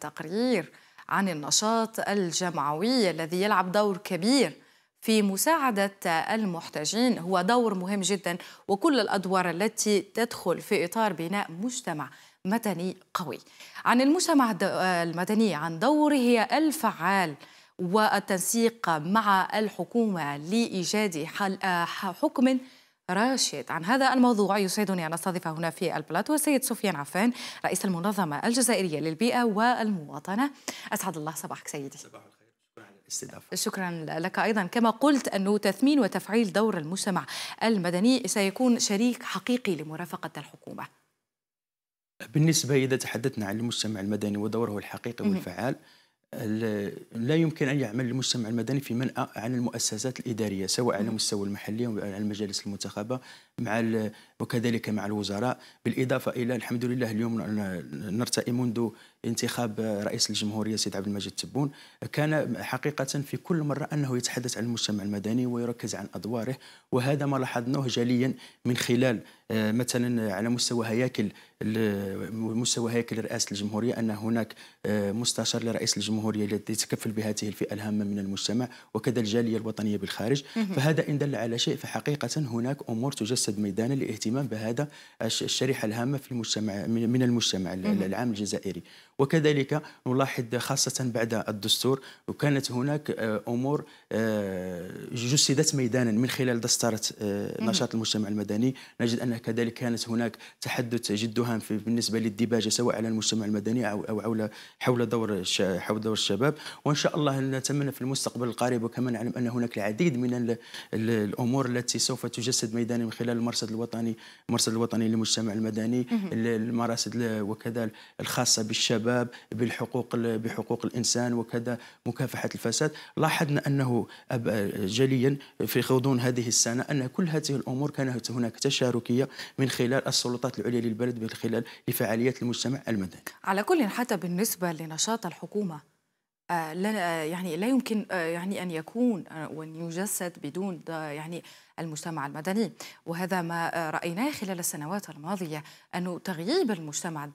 تقرير عن النشاط الجمعوي الذي يلعب دور كبير في مساعدة المحتاجين هو دور مهم جدا وكل الأدوار التي تدخل في إطار بناء مجتمع مدني قوي عن المجتمع المدني عن دوره الفعال والتنسيق مع الحكومة لإيجاد حكم راشد عن هذا الموضوع يسعدني أن أستضيف هنا في البلاتو السيد سفيان عفان رئيس المنظمة الجزائرية للبيئة والمواطنة أسعد الله صباحك سيدي صباح الخير الاستضافه. شكرا لك ايضا كما قلت انه تثمين وتفعيل دور المجتمع المدني سيكون شريك حقيقي لمرافقه الحكومه. بالنسبه اذا تحدثنا عن المجتمع المدني ودوره الحقيقي والفعال لا يمكن أن يعمل المجتمع المدني في منأى عن المؤسسات الإدارية سواء على المستوى المحلي أو على المجالس المنتخبة مع وكذلك مع الوزراء بالإضافة إلى الحمد لله اليوم نرتئي منذ انتخاب رئيس الجمهورية سيد عبد المجيد تبون كان حقيقة في كل مرة أنه يتحدث عن المجتمع المدني ويركز عن أدواره وهذا ما لاحظناه جليا من خلال آه، مثلا على مستوى هياكل مستوى هياكل رئاسة الجمهورية أن هناك آه، مستشار لرئيس الجمهورية الذي يتكفل بهذه الفئة الهامة من المجتمع وكذا الجالية الوطنية بالخارج فهذا إن دل على شيء فحقيقة هناك أمور تجسد ميدانا لإهتمام الاهتمام بهذا الشريحه الهامه في المجتمع من المجتمع العام الجزائري وكذلك نلاحظ خاصة بعد الدستور وكانت هناك آه، أمور آه، جسدت ميدانا من خلال دستارة آه، نشاط المجتمع المدني نجد أن كذلك كانت هناك تحدث جد هام بالنسبة للديباجة سواء على المجتمع المدني أو حول حول دور حول دور الشباب وإن شاء الله نتمنى في المستقبل القريب وكما نعلم أن هناك العديد من الأمور التي سوف تجسد ميدانا من خلال المرصد الوطني المرصد الوطني للمجتمع المدني المراصد وكذا الخاصة بالشباب الشباب بالحقوق بحقوق الانسان وكذا مكافحه الفساد لاحظنا انه جليا في غضون هذه السنه ان كل هذه الامور كانت هناك تشاركيه من خلال السلطات العليا للبلد من خلال لفعاليات المجتمع المدني على كل حتى بالنسبه لنشاط الحكومه آه، لا آه، يعني لا يمكن آه، يعني ان يكون وان يجسد بدون يعني المجتمع المدني وهذا ما رايناه خلال السنوات الماضيه انه تغييب المجتمع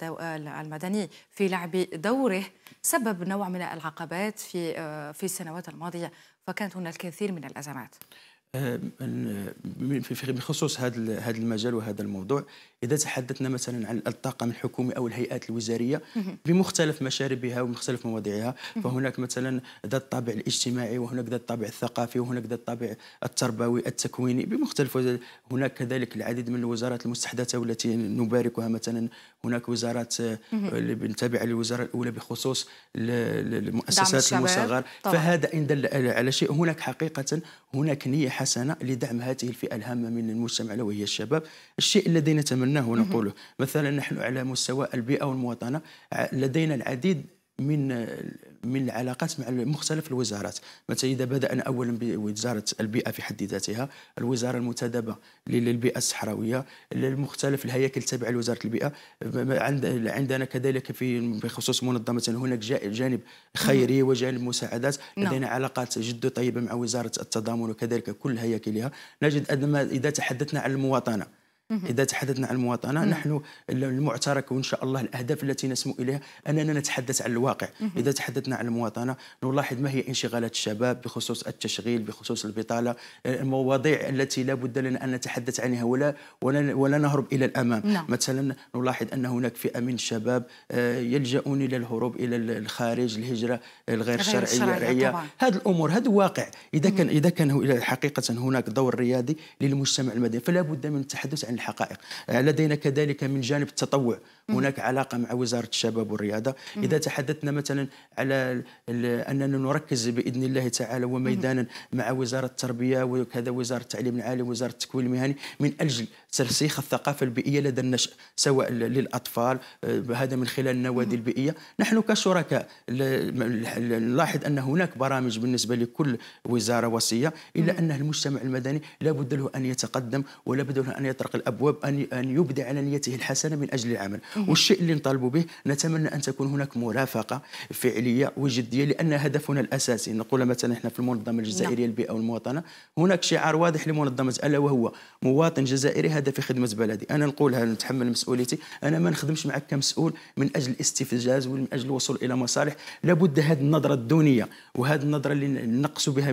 المدني في لعب دوره سبب نوع من العقبات في في السنوات الماضيه فكانت هناك الكثير من الازمات بخصوص هذا هذا المجال وهذا الموضوع إذا تحدثنا مثلا عن الطاقم الحكومي أو الهيئات الوزارية بمختلف مشاربها ومختلف مواضيعها فهناك مثلا ذات الطابع الاجتماعي وهناك ذات الطابع الثقافي وهناك ذات الطابع التربوي التكويني بمختلف هناك كذلك العديد من الوزارات المستحدثة والتي نباركها مثلا هناك وزارات تابعة للوزارة الأولى بخصوص المؤسسات المصغر فهذا إن دل على شيء هناك حقيقة هناك نية حسنة لدعم هذه الفئة الهامة من المجتمع وهي الشباب الشيء الذي نتمنى نتبناه ونقوله مثلا نحن على مستوى البيئة والمواطنة لدينا العديد من من العلاقات مع مختلف الوزارات مثلا اذا بدانا اولا بوزاره البيئه في حد ذاتها الوزاره المنتدبه للبيئه الصحراويه مختلف الهياكل التابعه لوزاره البيئه عندنا كذلك في بخصوص منظمه هناك جانب خيري وجانب مساعدات نعم. لدينا علاقات جد طيبه مع وزاره التضامن وكذلك كل هياكلها نجد ان اذا تحدثنا عن المواطنه إذا تحدثنا عن المواطنة نحن المعترك وإن شاء الله الأهداف التي نسمو إليها أننا نتحدث عن الواقع إذا تحدثنا عن المواطنة نلاحظ ما هي انشغالات الشباب بخصوص التشغيل بخصوص البطالة المواضيع التي لا بد لنا أن نتحدث عنها ولا ولا, ولا نهرب إلى الأمام نعم. مثلا نلاحظ أن هناك فئة من الشباب آه، يلجؤون إلى الهروب إلى الخارج الهجرة الغير شرعية هذه الأمور هذا واقع إذا كان إذا كان حقيقة هناك دور ريادي للمجتمع المدني فلا بد من التحدث عن الحقائق آه، لدينا كذلك من جانب التطوع هناك علاقه مع وزاره الشباب والرياضه اذا تحدثنا مثلا على اننا نركز باذن الله تعالى وميدانا مع وزاره التربيه وكذا وزاره التعليم العالي وزاره التكوين المهني من اجل ترسيخ الثقافه البيئيه لدى النشء سواء للاطفال آه، هذا من خلال النوادي البيئيه نحن كشركاء نلاحظ ان هناك برامج بالنسبه لكل وزاره وصيه الا ان المجتمع المدني لا بد له ان يتقدم ولا بد له ان يطرق الابواب ان ان يبدع على نيته الحسنه من اجل العمل والشيء اللي نطالب به نتمنى ان تكون هناك مرافقه فعليه وجديه لان هدفنا الاساسي نقول مثلا احنا في المنظمه الجزائريه نعم. للبيئه والمواطنه هناك شعار واضح لمنظمه الا وهو مواطن جزائري هذا في خدمه بلدي انا نقولها نتحمل مسؤوليتي انا ما نخدمش معك كمسؤول من اجل الاستفزاز ومن اجل الوصول الى مصالح لابد هذه النظره الدونيه وهذه النظره اللي نقص بها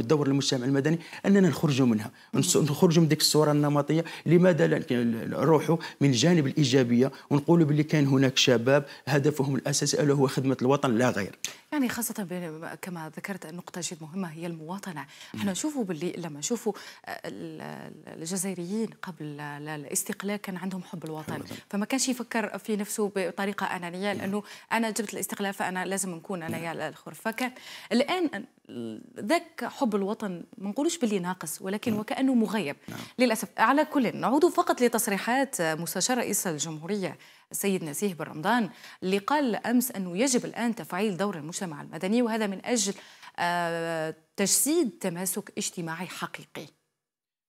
دور المجتمع المدني اننا نخرجوا منها نخرجوا من ديك الصوره النمطيه لماذا لا نروحوا من الجانب الايجابيه ونقولوا باللي كان هناك شباب هدفهم الاساسي الا هو خدمه الوطن لا غير يعني خاصة كما ذكرت نقطة جد مهمة هي المواطنة احنا نشوفوا باللي لما نشوفوا آه، الجزائريين قبل الاستقلال كان عندهم حب الوطن فما كانش يفكر في نفسه بطريقة أنانية نعم. لأنه أنا جبت الاستقلال فأنا لازم نكون يا نعم. الآخر فكان الآن ذاك حب الوطن ما نقولوش باللي ناقص ولكن نعم. وكأنه مغيب للأسف على كل نعود فقط لتصريحات مستشار رئيس الجمهورية السيد نزيه بن رمضان اللي قال أمس أنه يجب الآن تفعيل دور المجتمع المدني وهذا من أجل آه، تجسيد تماسك اجتماعي حقيقي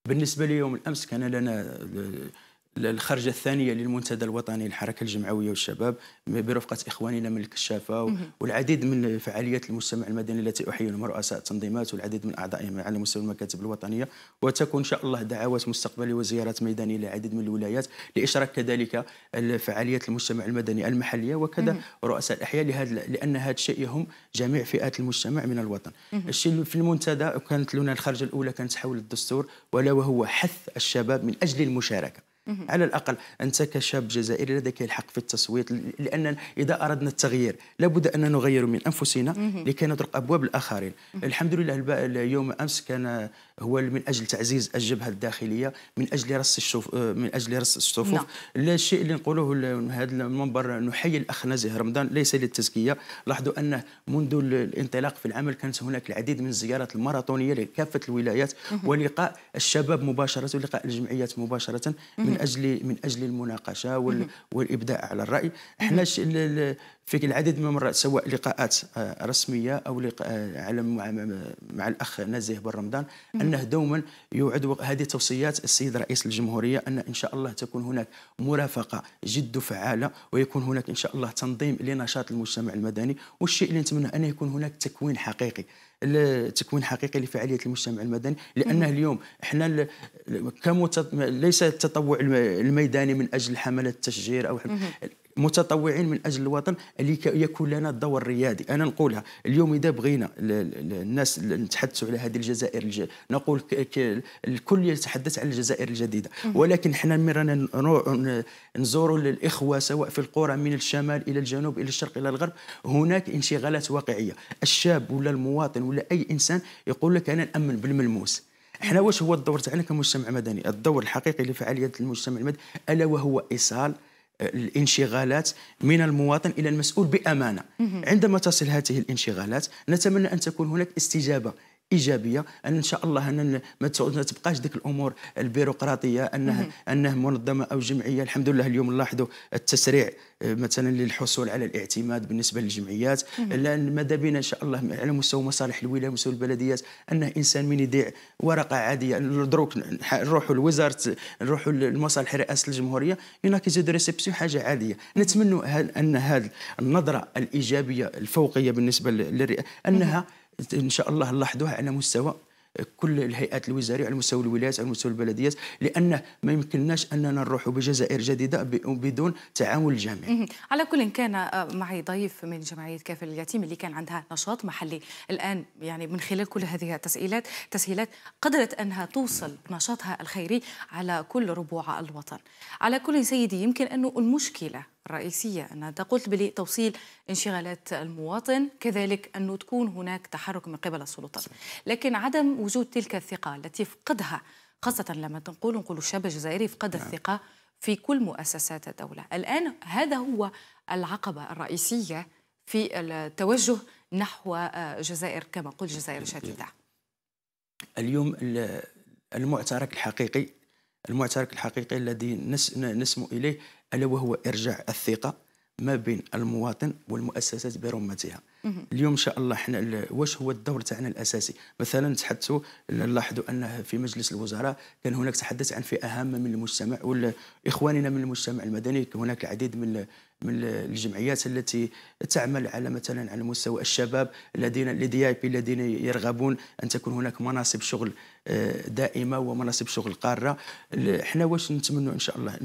بالنسبة ليوم الأمس كان لنا الخرجة الثانية للمنتدى الوطني للحركة الجمعوية والشباب برفقة إخواننا من الكشافة والعديد من فعاليات المجتمع المدني التي أحييهم رؤساء التنظيمات والعديد من أعضائهم على مستوى المكاتب الوطنية وتكون إن شاء الله دعوات مستقبلية وزيارات ميدانية لعديد من الولايات لإشراك كذلك فعاليات المجتمع المدني المحلية وكذا رؤساء الأحياء لهذا لأن هذا الشيء يهم جميع فئات المجتمع من الوطن الشيء في المنتدى كانت لنا الخرجة الأولى كانت حول الدستور ولا وهو حث الشباب من أجل المشاركة على الأقل أنت كشاب جزائري لديك الحق في التصويت لأن إذا أردنا التغيير لابد أن نغير من أنفسنا لكي نطرق أبواب الآخرين الحمد لله اليوم أمس كان هو من اجل تعزيز الجبهه الداخليه من اجل رص الشوف آه، من اجل رص الصفوف نعم. لا الشيء اللي نقولوه هذا المنبر نحيي الاخ نزيه رمضان ليس للتزكيه لاحظوا انه منذ الانطلاق في العمل كانت هناك العديد من الزيارات الماراثونيه لكافه الولايات ولقاء الشباب مباشره ولقاء الجمعيات مباشره من اجل من اجل المناقشه والابداع على الراي احنا في العديد من المرات سواء لقاءات آه، رسميه او لقاء آه، على مع الاخ نزيه بن رمضان انه دوما يوعد هذه توصيات السيد رئيس الجمهوريه ان ان شاء الله تكون هناك مرافقه جد فعاله ويكون هناك ان شاء الله تنظيم لنشاط المجتمع المدني والشيء اللي نتمنى ان يكون هناك تكوين حقيقي تكوين حقيقي لفعاليه المجتمع المدني لانه اليوم احنا كمتط... ليس التطوع الميداني من اجل حملة التشجير او متطوعين من اجل الوطن يكون لنا الدور الريادي انا نقولها اليوم اذا بغينا الناس نتحدثوا على هذه الجزائر الج... نقول ك... الكل يتحدث عن الجزائر الجديده ولكن حنا ملي رانا نزوروا الاخوه سواء في القرى من الشمال الى الجنوب الى الشرق الى الغرب هناك انشغالات واقعيه الشاب ولا المواطن ولا اي انسان يقول لك انا نامن بالملموس احنا واش هو الدور تاعنا كمجتمع مدني الدور الحقيقي لفعاليه المجتمع المدني الا وهو ايصال الانشغالات من المواطن الى المسؤول بامانه عندما تصل هذه الانشغالات نتمنى ان تكون هناك استجابه ايجابيه ان ان شاء الله ان ما تبقاش ديك الامور البيروقراطيه انها انه منظمه او جمعيه الحمد لله اليوم نلاحظوا التسريع آه، مثلا للحصول على الاعتماد بالنسبه للجمعيات لان ماذا بنا ان شاء الله على مستوى مصالح الولايه مستوى البلديات انه انسان من يضيع ورقه عاديه دروك نروحوا لوزاره نروحوا لمصالح رئاسه الجمهوريه هنا كيزيد ريسبسيون حاجه عاديه نتمنى ان هذه النظره الايجابيه الفوقيه بالنسبه للرئاسه انها ان شاء الله نلاحظوها على مستوى كل الهيئات الوزاريه على مستوى الولايات على مستوى البلديات لان ما يمكنناش اننا نروح بجزائر جديده بدون تعاون الجميع. على كل كان آه، معي ضيف من جمعيه كافل اليتيم اللي كان عندها نشاط محلي الان يعني من خلال كل هذه التسهيلات تسهيلات قدرت انها توصل نشاطها الخيري على كل ربوع الوطن. على كل سيدي يمكن انه المشكله الرئيسية أنها قلت بلي توصيل انشغالات المواطن كذلك أنه تكون هناك تحرك من قبل السلطات لكن عدم وجود تلك الثقة التي فقدها خاصة لما تنقول نقول الشاب الجزائري فقد نعم. الثقة في كل مؤسسات الدولة الآن هذا هو العقبة الرئيسية في التوجه نحو آه، جزائر كما قلت جزائر شديدة اليوم المعترك الحقيقي المعترك الحقيقي الذي نسمو إليه الا وهو ارجاع الثقه ما بين المواطن والمؤسسات برمتها اليوم ان شاء الله حنا واش هو الدور تاعنا الاساسي مثلا تحدثوا نلاحظوا ان في مجلس الوزراء كان هناك تحدث عن فئه هامه من المجتمع واخواننا من المجتمع المدني هناك العديد من من الجمعيات التي تعمل على مثلا على مستوى الشباب الذين الدي اي بي الذين يرغبون ان تكون هناك مناصب شغل آه، دائمه ومناصب شغل قاره احنا واش نتمنوا ان شاء الله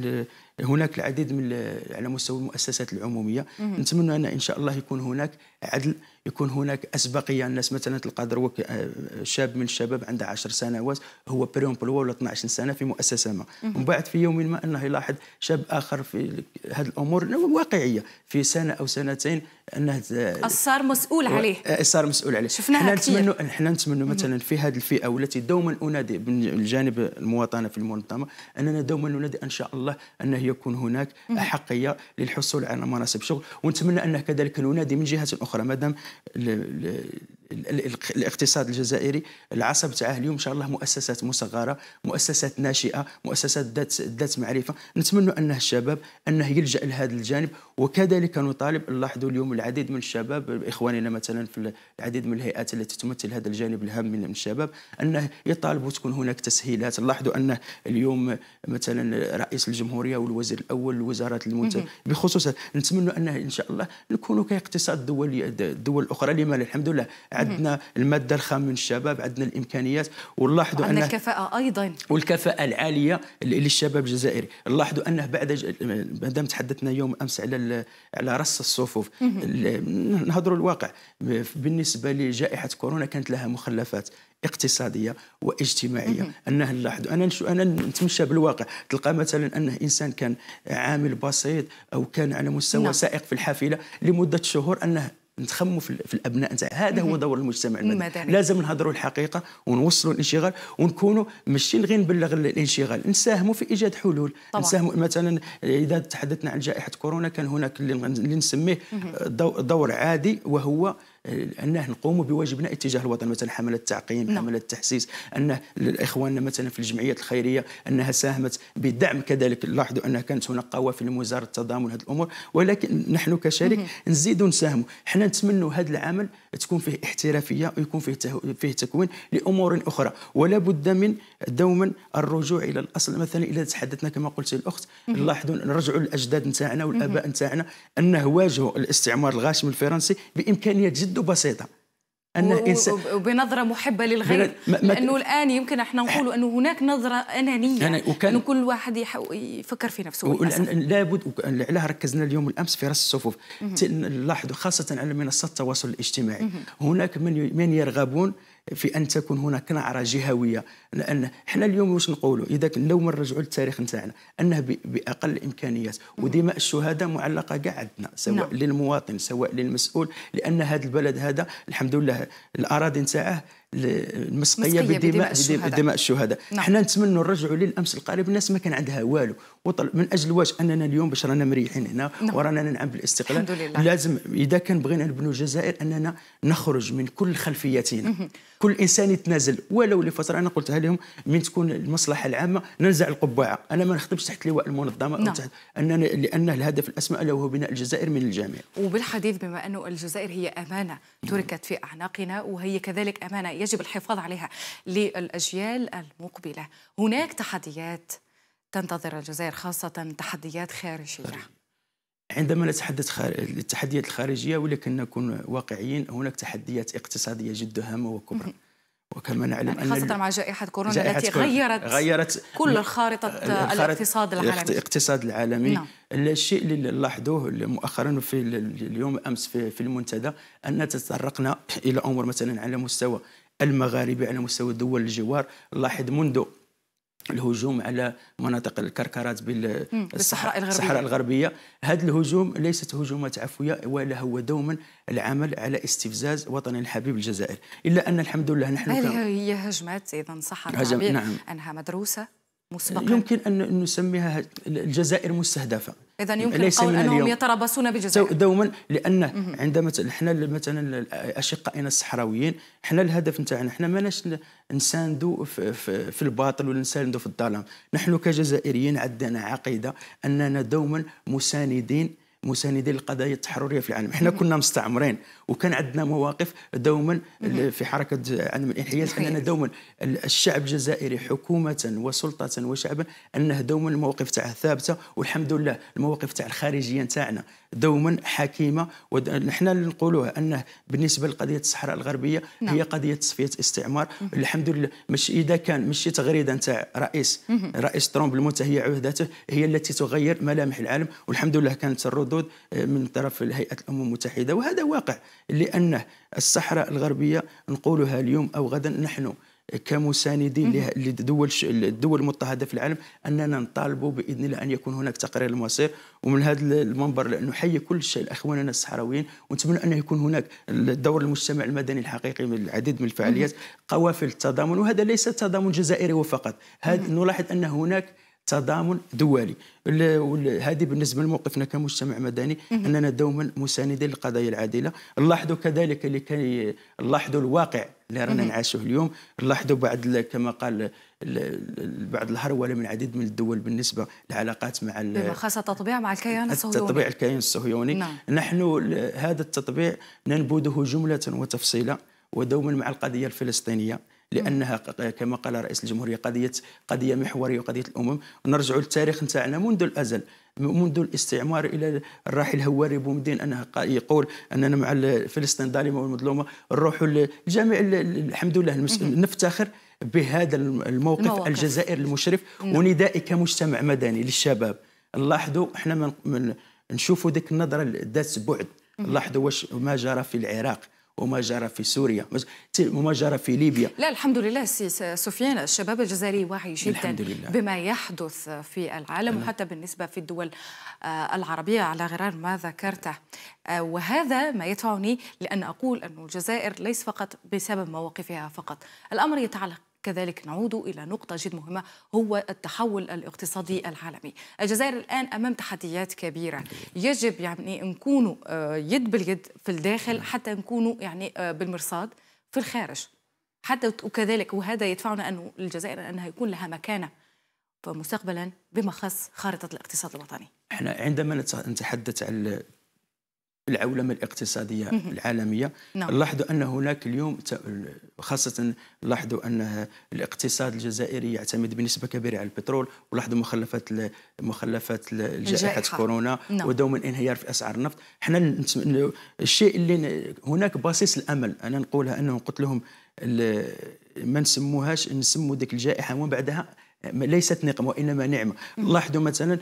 هناك العديد من على مستوى المؤسسات العموميه نتمنى ان ان شاء الله يكون هناك عدل يكون هناك أسبقية الناس مثلا تلقى دروك آه، آه، شاب من الشباب عنده 10 سنوات هو بريون بلوا ولا 12 سنة في مؤسسة ما ومن بعد في يوم ما أنه يلاحظ شاب آخر في هذه الأمور واقعية في سنة أو سنتين أنه صار مسؤول عليه آه، صار مسؤول عليه شفناها كثير نتمنى احنا نتمنى مثلا في هذه الفئة والتي دوما أنادي من الجانب المواطنة في المنظمة أننا دوما ننادي أن شاء الله أنه يكون هناك أحقية للحصول على مناصب شغل ونتمنى أنه كذلك ننادي من جهة أخرى مادام le, le الاقتصاد الجزائري العصب تاعه اليوم ان شاء الله مؤسسات مصغره مؤسسات ناشئه مؤسسات ذات ذات معرفه نتمنى انه الشباب انه يلجا لهذا الجانب وكذلك نطالب نلاحظوا اليوم العديد من الشباب اخواننا مثلا في العديد من الهيئات التي تمثل هذا الجانب الهام من الشباب انه يطالبوا تكون هناك تسهيلات نلاحظوا انه اليوم مثلا رئيس الجمهوريه والوزير الاول الوزارات المنتج بخصوص نتمنى انه ان شاء الله نكونوا كاقتصاد دول الدول الاخرى لما الحمد لله عندنا الماده الخام من الشباب عندنا الامكانيات ونلاحظوا ان الكفاءه ايضا والكفاءه العاليه للشباب الجزائري نلاحظوا انه بعد مادام تحدثنا يوم امس على على رص الصفوف نهضروا الواقع بالنسبه لجائحه كورونا كانت لها مخلفات اقتصاديه واجتماعيه انها انه انا نشو انا نتمشى بالواقع تلقى مثلا انه انسان كان عامل بسيط او كان على مستوى نعم. سائق في الحافله لمده شهور انه نتخموا في, الابناء نتاع هذا هو دور المجتمع المدني لازم نهضروا الحقيقه ونوصلوا الانشغال ونكونوا ماشي غير نبلغ الانشغال نساهموا في ايجاد حلول نساهموا مثلا اذا تحدثنا عن جائحه كورونا كان هناك اللي نسميه دور عادي وهو انه نقوموا بواجبنا اتجاه الوطن مثلا حمله التعقيم نعم. حمله التحسيس انه اخواننا مثلا في الجمعيات الخيريه انها ساهمت بدعم كذلك لاحظوا انها كانت هناك قوافل من وزاره التضامن هذه الامور ولكن نحن كشريك نزيدوا نساهموا حنا نتمنوا هذا العمل تكون فيه احترافيه ويكون فيه فيه تكوين لامور اخرى ولا بد من دوما الرجوع الى الاصل مثلا اذا تحدثنا كما قلت الاخت نلاحظوا نرجعوا للاجداد نتاعنا والاباء نتاعنا انه واجهوا الاستعمار الغاشم الفرنسي بامكانيات جد جد بسيطة أن إنسان وبنظرة محبة للغير لأنه الآن يمكن احنا آه. نقول أنه هناك نظرة أنانية يعني وكان كل واحد يفكر في نفسه لابد علاه ركزنا اليوم الأمس في رأس الصفوف لاحظوا خاصة على منصات التواصل الاجتماعي هناك من من يرغبون في ان تكون هناك نعره جهويه لان حنا اليوم واش نقولوا اذا لو ما نرجعوا للتاريخ نتاعنا انه باقل الامكانيات ودماء الشهداء معلقه كاع عندنا سواء نعم. للمواطن سواء للمسؤول لان هذا البلد هذا الحمد لله الاراضي نتاعه المسقيه بدماء بدماء الشهداء, نعم. حنا نتمنوا نرجعوا للامس القريب الناس ما كان عندها والو من اجل واش اننا اليوم باش رانا مريحين هنا نعم. ورانا ننعم بالاستقلال الحمد لله. لازم اذا كان بغينا نبنوا الجزائر اننا نخرج من كل خلفياتنا كل انسان يتنازل ولو لفتره انا قلتها لهم من تكون المصلحه العامه ننزع القبعه انا ما نخدمش تحت لواء المنظمه نعم. تحت اننا لان الهدف الاسمى الا هو بناء الجزائر من الجميع وبالحديث بما انه الجزائر هي امانه تركت في اعناقنا وهي كذلك امانه يجب الحفاظ عليها للأجيال المقبلة هناك تحديات تنتظر الجزائر خاصة تحديات خارجية عندما نتحدث التحديات الخارجية ولكن نكون واقعيين هناك تحديات اقتصادية جد هامة وكبرى وكما نعلم يعني خاصة أن مع جائحة كورونا جائحة التي غيرت, غيرت كل خارطة الاقتصاد العالمي الاقتصاد العالمي نعم. الشيء اللي لاحظوه مؤخرا في اليوم أمس في المنتدى أن تطرقنا إلى أمور مثلا على مستوى المغاربة على مستوى دول الجوار لاحظ منذ الهجوم على مناطق الكركرات بالصحراء الغربية. الصحراء الغربية هذا الهجوم ليست هجومات عفوية ولا هو دوما العمل على استفزاز وطن الحبيب الجزائر إلا أن الحمد لله نحن هل هي هجمات إذا صح هجم... نعم. أنها مدروسة مسبقا يمكن أن نسميها الجزائر مستهدفة إذا يمكن ليس القول أنهم اليوم. يتربصون بالجزائر دوما لأن عندما احنا مثلا أشقائنا الصحراويين احنا الهدف نتاعنا احنا ماناش نساندو في, في, في الباطل ولا نساندو في الظلام نحن كجزائريين عندنا عقيدة أننا دوما مساندين مساندين للقضايا التحرريه في العالم احنا كنا مستعمرين وكان عندنا مواقف دوما في حركه عدم الانحياز اننا دوما الشعب الجزائري حكومه وسلطه وشعبا انه دوما المواقف تاعه ثابته والحمد لله المواقف تاع الخارجيه تاعنا دوما حكيمه ونحن اللي نقولوها انه بالنسبه لقضيه الصحراء الغربيه نعم. هي قضيه تصفيه استعمار الحمد لله مش اذا كان مش تغريده نتاع رئيس رئيس ترامب المنتهيه عهدته هي التي تغير ملامح العالم والحمد لله كانت الردود آه، من طرف هيئه الامم المتحده وهذا واقع لانه الصحراء الغربيه نقولها اليوم او غدا نحن كمساندين لدول الدول المضطهده في العالم اننا نطالبوا باذن الله ان يكون هناك تقرير المصير ومن هذا المنبر نحيي كل شيء اخواننا الصحراويين ونتمنى ان يكون هناك دور المجتمع المدني الحقيقي من العديد من الفعاليات قوافل التضامن وهذا ليس تضامن جزائري فقط نلاحظ ان هناك تضامن دولي هذه بالنسبه لموقفنا كمجتمع مدني اننا دوما مساندين للقضايا العادله نلاحظوا كذلك لكي نلاحظوا الواقع اللي رانا نعيشه اليوم نلاحظوا بعد كما قال بعض الهروله من عديد من الدول بالنسبه للعلاقات مع خاصه تطبيع مع الكيان الصهيوني تطبيع الكيان الصهيوني نعم. نحن هذا التطبيع ننبذه جمله وتفصيلا ودوما مع القضيه الفلسطينيه لانها كما قال رئيس الجمهوريه قضيه قضيه محوريه وقضيه الامم نرجع للتاريخ نتاعنا منذ الازل منذ الاستعمار الى الراحل هواري بومدين انه يقول اننا مع فلسطين الظالمه والمظلومه نروحوا لجميع الحمد لله نفتخر بهذا الموقف, الجزائري الجزائر المشرف نعم. وندائي كمجتمع مدني للشباب لاحظوا احنا من... نشوفوا ديك النظره ذات بعد لاحظوا واش ما جرى في العراق وما جرى في سوريا وما جرى في ليبيا لا الحمد لله سي سفيان الشباب الجزائري واعي جدا الحمد لله. بما يحدث في العالم وحتى بالنسبة في الدول آه، العربية على غرار ما ذكرته آه، وهذا ما يدفعني لأن أقول أن الجزائر ليس فقط بسبب مواقفها فقط الأمر يتعلق كذلك نعود إلى نقطة جد مهمة هو التحول الاقتصادي العالمي الجزائر الآن أمام تحديات كبيرة يجب يعني نكونوا آه، يد باليد في الداخل نعم. حتى نكونوا يعني آه، بالمرصاد في الخارج حتى وكذلك وهذا يدفعنا أنه الجزائر أنها يكون لها مكانة فمستقبلا بما خص خارطة الاقتصاد الوطني احنا عندما نتحدث عن العولمه الاقتصاديه العالميه نعم. لاحظوا ان هناك اليوم خاصه لاحظوا ان الاقتصاد الجزائري يعتمد بنسبه كبيره على البترول ولاحظوا مخلفات مخلفات جائحه كورونا نعم. ودوما انهيار في اسعار النفط حنا الشيء اللي هناك باسيس الامل انا نقولها انه قلت لهم ما نسموهاش نسموا ديك الجائحه ومن بعدها ليست نقمه وانما نعمه لاحظوا مثلا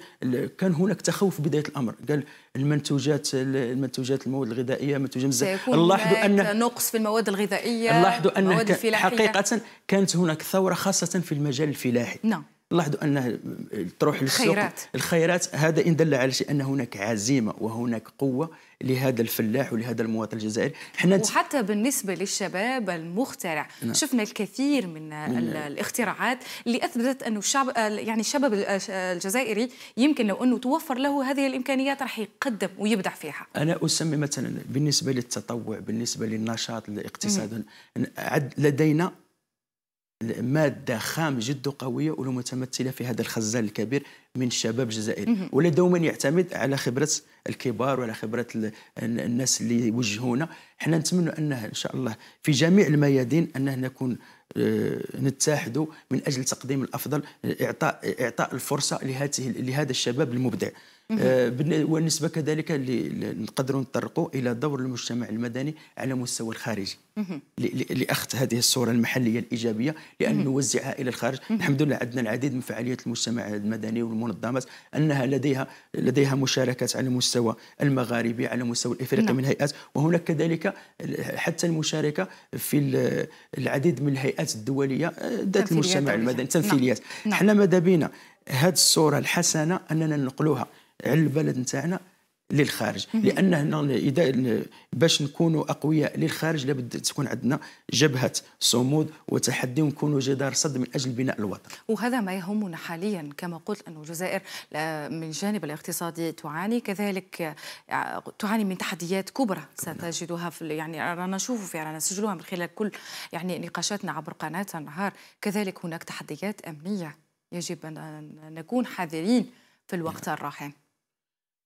كان هناك تخوف بدايه الامر قال المنتوجات المنتوجات المواد الغذائيه منتوجات لاحظوا ان نقص في المواد الغذائيه لاحظوا ان حقيقه كانت هناك ثوره خاصه في المجال الفلاحي نعم لاحظوا أن تروح للسوق الخيرات. الخيرات هذا إن دل على شيء أن هناك عزيمة وهناك قوة لهذا الفلاح ولهذا المواطن الجزائري احنا وحتى بالنسبة للشباب المخترع نعم. شفنا الكثير من نعم. الاختراعات اللي أثبتت أنه الشعب يعني الشباب الجزائري يمكن لو أنه توفر له هذه الإمكانيات راح يقدم ويبدع فيها أنا أسمي مثلا بالنسبة للتطوع بالنسبة للنشاط الاقتصادي عد لدينا ماده خام جد قويه ولمتمثلة في هذا الخزان الكبير من الشباب الجزائري ولا دوما يعتمد على خبره الكبار وعلى خبره الناس اللي يوجهونا حنا نتمنى انه ان شاء الله في جميع الميادين انه نكون آه، نتحدوا من اجل تقديم الافضل اعطاء اعطاء الفرصه لهذه لهذا الشباب المبدع آه، والنسبه كذلك نقدروا نطرقوا الى دور المجتمع المدني على مستوى الخارجي لاخذ هذه الصوره المحليه الايجابيه لان نوزعها الى الخارج الحمد لله عندنا العديد من فعاليات المجتمع المدني والمنظمات انها لديها لديها مشاركات على المستوى المغاربي على مستوى الافريقي نعم. من هيئات وهناك كذلك حتى المشاركه في العديد من الهيئات الدوليه آه، ذات المجتمع المدني تمثيليات نعم. ماذا بينا هذه الصوره الحسنه اننا ننقلوها على البلد نتاعنا للخارج لان هنا اذا باش نكونوا اقوياء للخارج لابد تكون عندنا جبهه صمود وتحدي ونكونوا جدار صد من اجل بناء الوطن. وهذا ما يهمنا حاليا كما قلت انه الجزائر من الجانب الاقتصادي تعاني كذلك آه، تعاني من تحديات كبرى ستجدها في يعني رانا فيها رانا نسجلوها من خلال كل يعني نقاشاتنا عبر قناه النهار كذلك هناك تحديات امنيه يجب ان نكون حذرين في الوقت نعم. الراهن.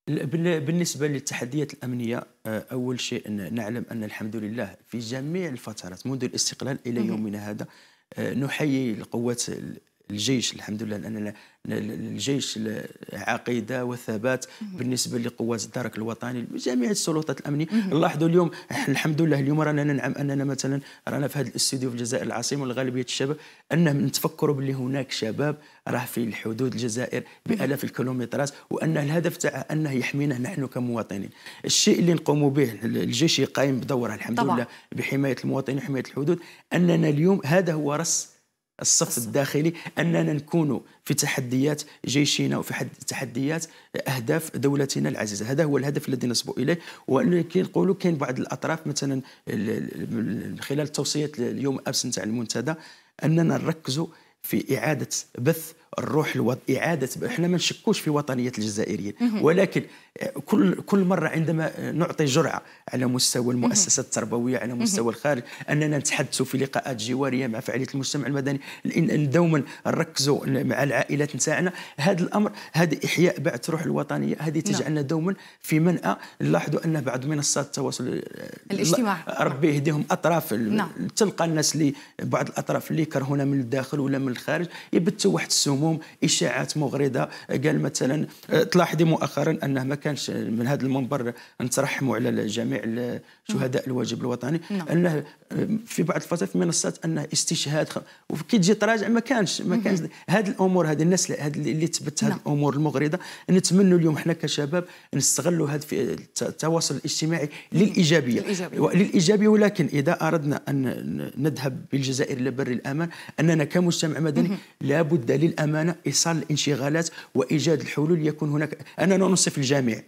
بالنسبة للتحديات الأمنية آه، أول شيء نعلم أن الحمد لله في جميع الفترات منذ الاستقلال إلى يومنا هذا آه، نحيي القوات الجيش الحمد لله لان الجيش عقيده وثبات بالنسبه لقوات الدرك الوطني جميع السلطات الامنيه لاحظوا اليوم الحمد لله اليوم رانا ننعم اننا مثلا رانا في هذا الاستوديو في الجزائر العاصمه والغالبيه الشباب ان نتفكروا باللي هناك شباب راه في الحدود الجزائر بالاف الكيلومترات وان الهدف تاعه انه يحمينا نحن كمواطنين الشيء اللي نقوم به الجيش قائم بدوره الحمد طبعا. لله بحمايه المواطنين وحمايه الحدود اننا اليوم هذا هو رص الصف الداخلي اننا نكون في تحديات جيشنا وفي تحديات اهداف دولتنا العزيزه هذا هو الهدف الذي نصبو اليه ولكن نقولوا كاين بعض الاطراف مثلا خلال توصيات اليوم امس نتاع المنتدى اننا نركزوا في اعاده بث الروح لوض... اعاده احنا ما نشكوش في وطنيه الجزائريين ولكن آه، كل كل مره عندما نعطي جرعه على مستوى المؤسسه التربويه على مستوى الخارج اننا نتحدث في لقاءات جواريه مع فعاليه المجتمع المدني دوما نركزوا مع العائلات نتاعنا هذا الامر هذا احياء بعث روح الوطنيه هذه نعم. تجعلنا دوما في منأى نلاحظوا ان بعض منصات التواصل آه، الاجتماعي ربي يهديهم اطراف نعم. تلقى الناس اللي بعض الاطراف اللي يكرهونا من الداخل ولا من الخارج يبثوا واحد السمو اسمهم اشاعات مغرضه قال مثلا آه، تلاحظي مؤخرا انه ما كانش من هذا المنبر نترحموا على جميع شهداء الواجب الوطني نعم. انه في بعض الفترات في منصات انها استشهاد وكي تجي تراجع ما كانش ما كانش هذه الامور هذه الناس هاد اللي تبت هذه نعم. الامور المغرضه نتمنوا اليوم احنا كشباب نستغلوا هذا التواصل الاجتماعي للايجابيه للايجابيه ولكن اذا اردنا ان نذهب بالجزائر الى بر الامان اننا كمجتمع مدني لابد للامانه ايصال الانشغالات وايجاد الحلول يكون هناك اننا ننصف الجميع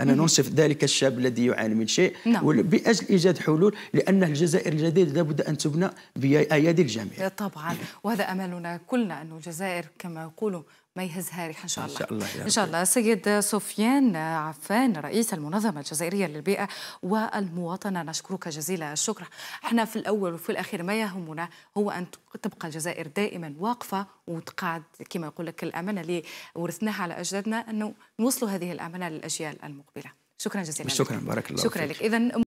أنا ننصف ذلك الشاب الذي يعاني من شيء نعم. بأجل إيجاد حلول لأن الجزائر الجديدة لابد أن تبنى بأيادي الجميع طبعا وهذا أملنا كلنا أن الجزائر كما يقولوا ما يهزها ريح ان شاء الله ان شاء الله يا رب. ان شاء الله سيد سفيان عفان رئيس المنظمه الجزائريه للبيئه والمواطنه نشكرك جزيل الشكر احنا في الاول وفي الاخير ما يهمنا هو ان تبقى الجزائر دائما واقفه وتقعد كما يقول لك الامانه اللي ورثناها على اجدادنا انه نوصلوا هذه الامانه للاجيال المقبله شكرا جزيلا شكرا بارك الله شكرا لك اذا